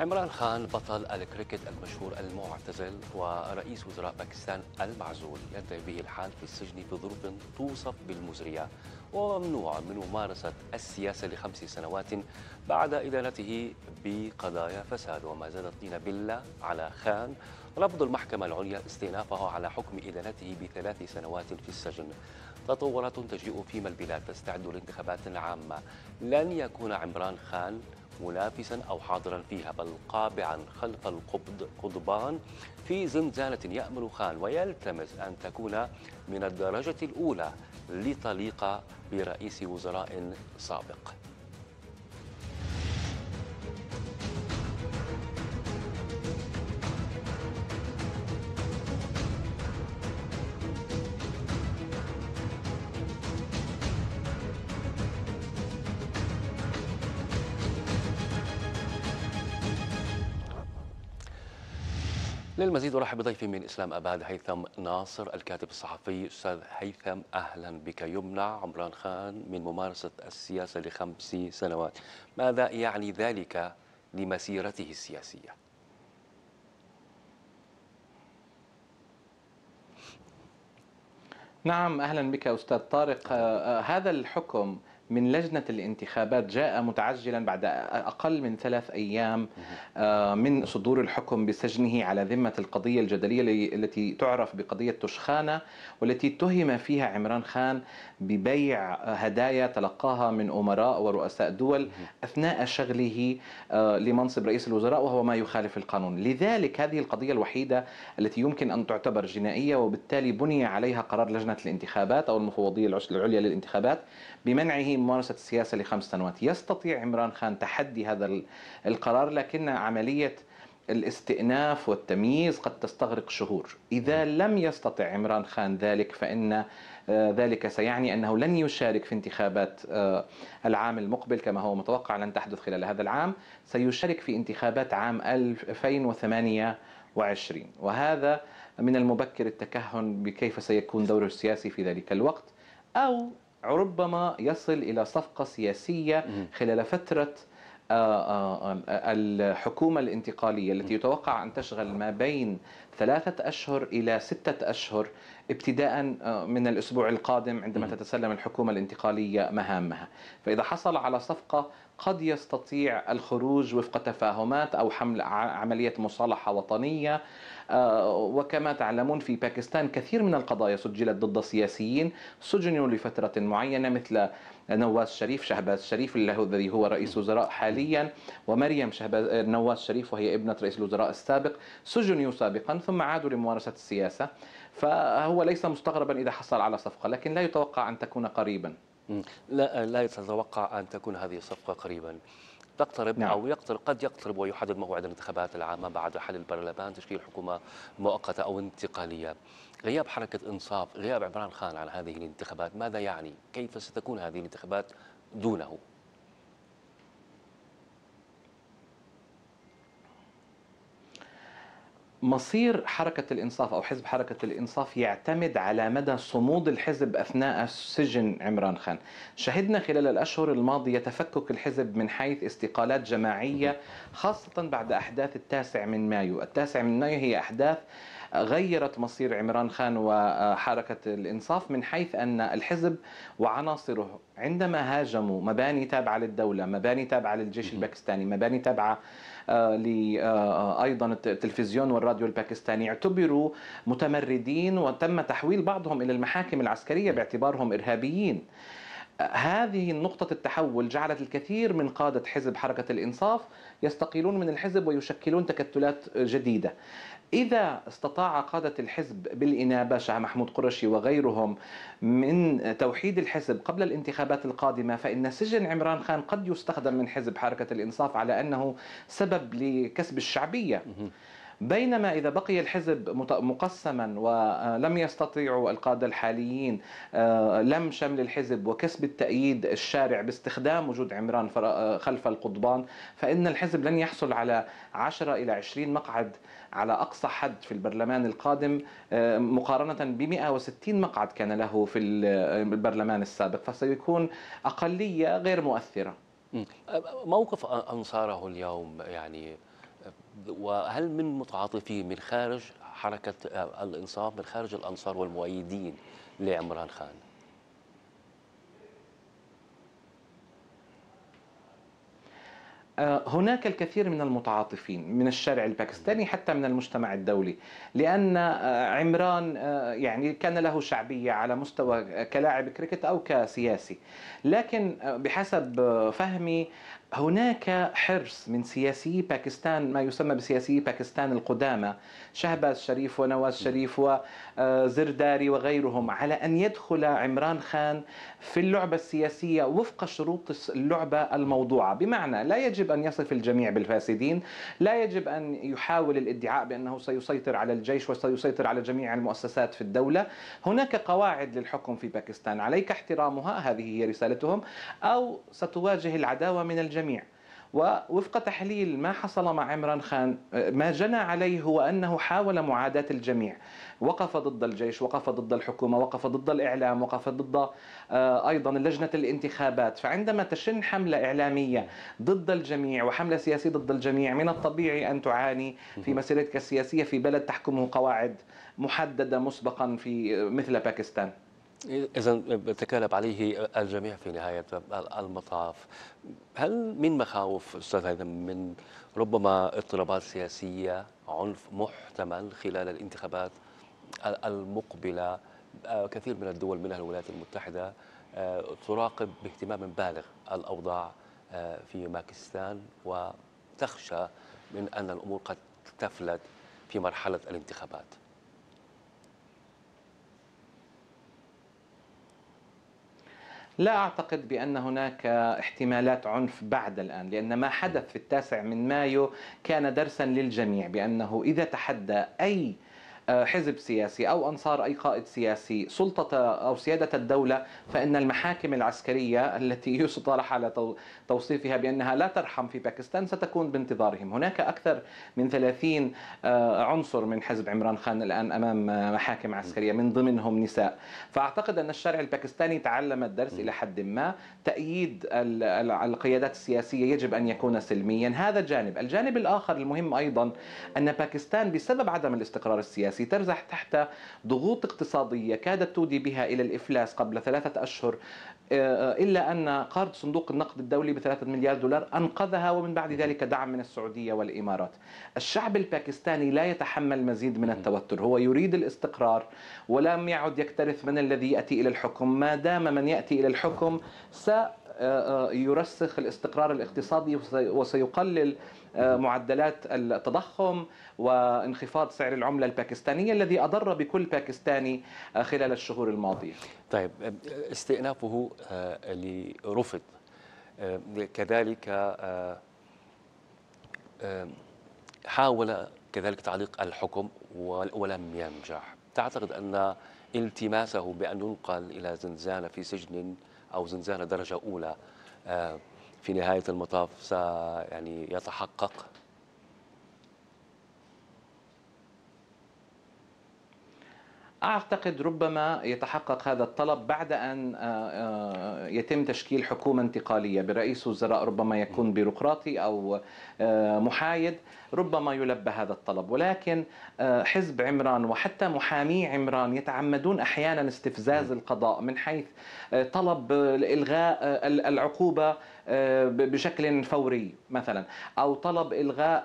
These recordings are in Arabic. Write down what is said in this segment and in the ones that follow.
عمران خان بطل الكريكت المشهور المعتزل ورئيس وزراء باكستان المعزول ينتهي به الحال في السجن بظروف توصف بالمزرية وممنوع من ممارسة السياسة لخمس سنوات بعد إدانته بقضايا فساد وما زال الطين بلة على خان رفض المحكمة العليا استئنافه على حكم إدانته بثلاث سنوات في السجن تطورات تجيء فيما البلاد تستعد لانتخابات عامة لن يكون عمران خان منافسا أو حاضرا فيها بل قابعا خلف القضبان في زنزانة يأمل خان ويلتمس أن تكون من الدرجة الأولى لطليقة برئيس وزراء سابق للمزيد ارحب بضيفي من اسلام اباد هيثم ناصر الكاتب الصحفي استاذ هيثم اهلا بك يمنع عمران خان من ممارسه السياسه لخمس سنوات ماذا يعني ذلك لمسيرته السياسيه؟ نعم اهلا بك استاذ طارق آه, آه، هذا الحكم من لجنة الانتخابات جاء متعجلا بعد أقل من ثلاث أيام آه، من صدور الحكم بسجنه على ذمة القضية الجدلية التي تعرف بقضية تشخانة والتي اتهم فيها عمران خان ببيع هدايا تلقاها من أمراء ورؤساء دول أثناء شغله آه، لمنصب رئيس الوزراء وهو ما يخالف القانون لذلك هذه القضية الوحيدة التي يمكن أن تعتبر جنائية وبالتالي بني عليها قرار لجنة الانتخابات أو المفوضية العليا للانتخابات بمنعه ممارسة السياسة لخمس سنوات يستطيع عمران خان تحدي هذا القرار لكن عملية الاستئناف والتمييز قد تستغرق شهور إذا لم يستطع عمران خان ذلك فإن آه، ذلك سيعني أنه لن يشارك في انتخابات آه، العام المقبل كما هو متوقع لن تحدث خلال هذا العام سيشارك في انتخابات عام 2028 وهذا من المبكر التكهن بكيف سيكون دوره السياسي في ذلك الوقت أو ربما يصل إلى صفقة سياسية خلال فترة آه، آه، الحكومة الانتقالية التي يتوقع أن تشغل ما بين ثلاثة أشهر إلى ستة أشهر ابتداء آه، من الأسبوع القادم عندما تتسلم الحكومة الانتقالية مهامها فإذا حصل على صفقة قد يستطيع الخروج وفق تفاهمات او حمل عمليه مصالحه وطنيه آه، وكما تعلمون في باكستان كثير من القضايا سجلت ضد السياسيين سجنوا لفتره معينه مثل نواز شريف شهباز شريف الذي هو رئيس وزراء حاليا ومريم شهباز نواز شريف وهي ابنه رئيس الوزراء السابق سجنوا سابقا ثم عادوا لممارسه السياسه فهو ليس مستغربا اذا حصل على صفقه لكن لا يتوقع ان تكون قريبا لا لا يتوقع ان تكون هذه الصفقه قريبا تقترب نعم. او يقترب قد يقترب ويحدد موعد الانتخابات العامه بعد حل البرلمان تشكيل حكومه مؤقته او انتقاليه. غياب حركه انصاف، غياب عمران خان عن هذه الانتخابات ماذا يعني؟ كيف ستكون هذه الانتخابات دونه؟ مصير حركة الإنصاف أو حزب حركة الإنصاف يعتمد على مدى صمود الحزب أثناء سجن عمران خان شهدنا خلال الأشهر الماضية تفكك الحزب من حيث استقالات جماعية خاصة بعد أحداث التاسع من مايو التاسع من مايو هي أحداث غيرت مصير عمران خان وحركة الإنصاف من حيث أن الحزب وعناصره عندما هاجموا مباني تابعة للدولة مباني تابعة للجيش الباكستاني مباني تابعة آه، آه، أيضا التلفزيون والراديو الباكستاني اعتبروا متمردين وتم تحويل بعضهم إلى المحاكم العسكرية باعتبارهم إرهابيين هذه نقطة التحول جعلت الكثير من قادة حزب حركة الإنصاف يستقيلون من الحزب ويشكلون تكتلات جديدة إذا استطاع قادة الحزب بالإنابة شاه محمود قرشي وغيرهم من توحيد الحزب قبل الانتخابات القادمة فإن سجن عمران خان قد يستخدم من حزب حركة الإنصاف على أنه سبب لكسب الشعبية بينما إذا بقي الحزب مقسما ولم يستطيعوا القادة الحاليين آه، لم شمل الحزب وكسب التأييد الشارع باستخدام وجود عمران آه، خلف القضبان فإن الحزب لن يحصل على 10 إلى 20 مقعد على أقصى حد في البرلمان القادم آه، مقارنة ب 160 مقعد كان له في البرلمان السابق فسيكون أقلية غير مؤثرة موقف أنصاره اليوم يعني وهل من متعاطفين من خارج حركة آه، الإنصاف من خارج الأنصار والمؤيدين لعمران خان؟ آه، هناك الكثير من المتعاطفين من الشارع الباكستاني حتى من المجتمع الدولي لأن آه، عمران يعني كان له شعبية على مستوى كلاعب كريكت أو كسياسي لكن بحسب فهمي هناك حرص من سياسي باكستان ما يسمى بسياسي باكستان القدامى شهباز شريف ونواز شريف وزرداري آه، وغيرهم على أن يدخل عمران خان في اللعبة السياسية وفق شروط اللعبة الموضوعة بمعنى لا يجب أن يصف الجميع بالفاسدين لا يجب أن يحاول الادعاء بأنه سيسيطر على الجيش وسيسيطر على جميع المؤسسات في الدولة هناك قواعد للحكم في باكستان عليك احترامها هذه هي رسالتهم أو ستواجه العداوة من الجميع الجميع ووفق تحليل ما حصل مع عمران خان آه، ما جنى عليه هو انه حاول معاداه الجميع وقف ضد الجيش وقف ضد الحكومه وقف ضد الاعلام وقف ضد آه، ايضا لجنه الانتخابات فعندما تشن حمله اعلاميه ضد الجميع وحمله سياسيه ضد الجميع من الطبيعي ان تعاني في مسيرتك السياسيه في بلد تحكمه قواعد محدده مسبقا في آه، مثل باكستان إذا بتكالب عليه الجميع في نهاية المطاف هل من مخاوف أستاذ هيثم من ربما اضطرابات سياسية عنف محتمل خلال الانتخابات المقبلة آه، كثير من الدول منها الولايات المتحدة آه، تراقب باهتمام بالغ الأوضاع آه، في باكستان وتخشى من أن الأمور قد تفلت في مرحلة الانتخابات لا أعتقد بأن هناك احتمالات عنف بعد الآن لأن ما حدث في التاسع من مايو كان درسا للجميع بأنه إذا تحدى أي آه، حزب سياسي أو أنصار أي قائد سياسي سلطة أو سيادة الدولة فإن المحاكم العسكرية التي يصطلح على توصيفها بأنها لا ترحم في باكستان ستكون بانتظارهم هناك أكثر من 30 آه، عنصر من حزب عمران خان الآن أمام آه، محاكم عسكرية من ضمنهم نساء فأعتقد أن الشارع الباكستاني تعلم الدرس إلى حد ما تأييد القيادات السياسية يجب أن يكون سلميا هذا جانب الجانب الآخر المهم أيضا أن باكستان بسبب عدم الاستقرار السياسي السياسي ترزح تحت ضغوط اقتصادية كادت تودي بها إلى الإفلاس قبل ثلاثة أشهر آه، إلا أن قرض صندوق النقد الدولي بثلاثة مليار دولار أنقذها ومن بعد ذلك دعم من السعودية والإمارات الشعب الباكستاني لا يتحمل مزيد من التوتر هو يريد الاستقرار ولم يعد يكترث من الذي يأتي إلى الحكم ما دام من يأتي إلى الحكم سأ آه، آه، يرسخ الاستقرار الاقتصادي وسيقلل آه، معدلات التضخم وانخفاض سعر العملة الباكستانية الذي أضر بكل باكستاني خلال الشهور الماضية طيب استئنافه لرفض كذلك حاول كذلك تعليق الحكم ولم ينجح تعتقد أن التماسه بأن ينقل إلى زنزانة في سجن أو زنزانة درجة أولى آه، في نهاية المطاف سيتحقق يعني يتحقق أعتقد ربما يتحقق هذا الطلب بعد أن آه، آه، يتم تشكيل حكومة انتقالية برئيس وزراء ربما يكون بيروقراطي أو آه، محايد ربما يلبى هذا الطلب ولكن حزب عمران وحتى محامي عمران يتعمدون أحيانا استفزاز القضاء من حيث طلب إلغاء العقوبة بشكل فوري مثلا او طلب الغاء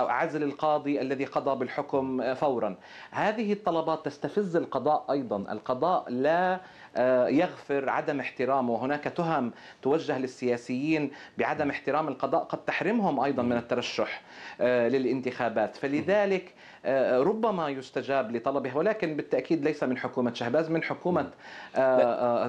او عزل القاضي الذي قضى بالحكم فورا هذه الطلبات تست يستفز القضاء ايضا القضاء لا آه، يغفر عدم احترامه هناك تهم توجه للسياسيين بعدم احترام القضاء قد تحرمهم أيضا من الترشح آه، للانتخابات فلذلك آه، ربما يستجاب لطلبه ولكن بالتأكيد ليس من حكومة شهباز من حكومة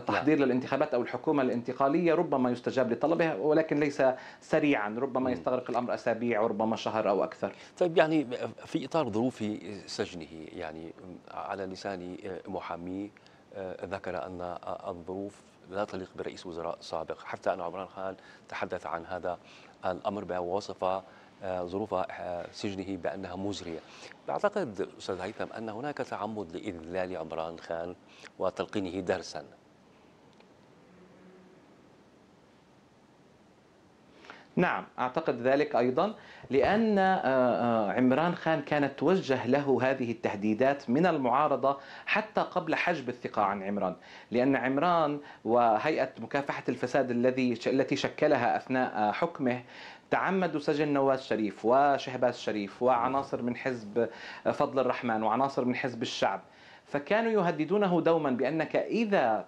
تحضير للانتخابات أو الحكومة الانتقالية ربما يستجاب لطلبه ولكن ليس سريعا ربما يستغرق الأمر أسابيع وربما شهر أو أكثر طيب يعني في إطار ظروف سجنه يعني على لسان محاميه آه، ذكر أن الظروف لا تليق برئيس وزراء سابق حتى أن عمران خان تحدث عن هذا الأمر بوصف آه، ظروف آه، سجنه بأنها مزرية أعتقد أستاذ هيثم أن هناك تعمد لإذلال عمران خان وتلقينه درساً نعم أعتقد ذلك أيضا لأن آه، آه، عمران خان كانت توجه له هذه التهديدات من المعارضة حتى قبل حجب الثقة عن عمران لأن عمران وهيئة مكافحة الفساد الذي التي شكلها أثناء آه، حكمه تعمدوا سجن نواز شريف وشهباز شريف وعناصر من حزب فضل الرحمن وعناصر من حزب الشعب فكانوا يهددونه دوما بأنك إذا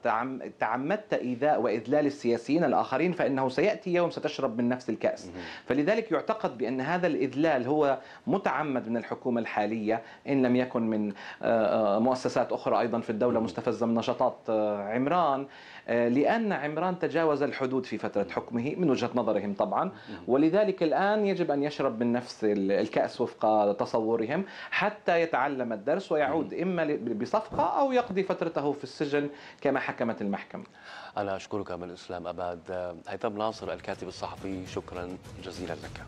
تعمدت إيذاء وإذلال السياسيين الآخرين فإنه سيأتي يوم ستشرب من نفس الكأس فلذلك يعتقد بأن هذا الإذلال هو متعمد من الحكومة الحالية إن لم يكن من آه، آه، مؤسسات أخرى أيضا في الدولة مستفزة من نشاطات آه، عمران آه، لأن عمران تجاوز الحدود في فترة حكمه من وجهة نظرهم طبعا ولذلك الآن يجب أن يشرب من نفس الكأس وفق تصورهم حتى يتعلم الدرس ويعود إما بصفقة أو يقضي فترته في السجن كما حكمت المحكمة أنا أشكرك من إسلام أباد هيثم آه، ناصر الكاتب الصحفي شكرا جزيلا لك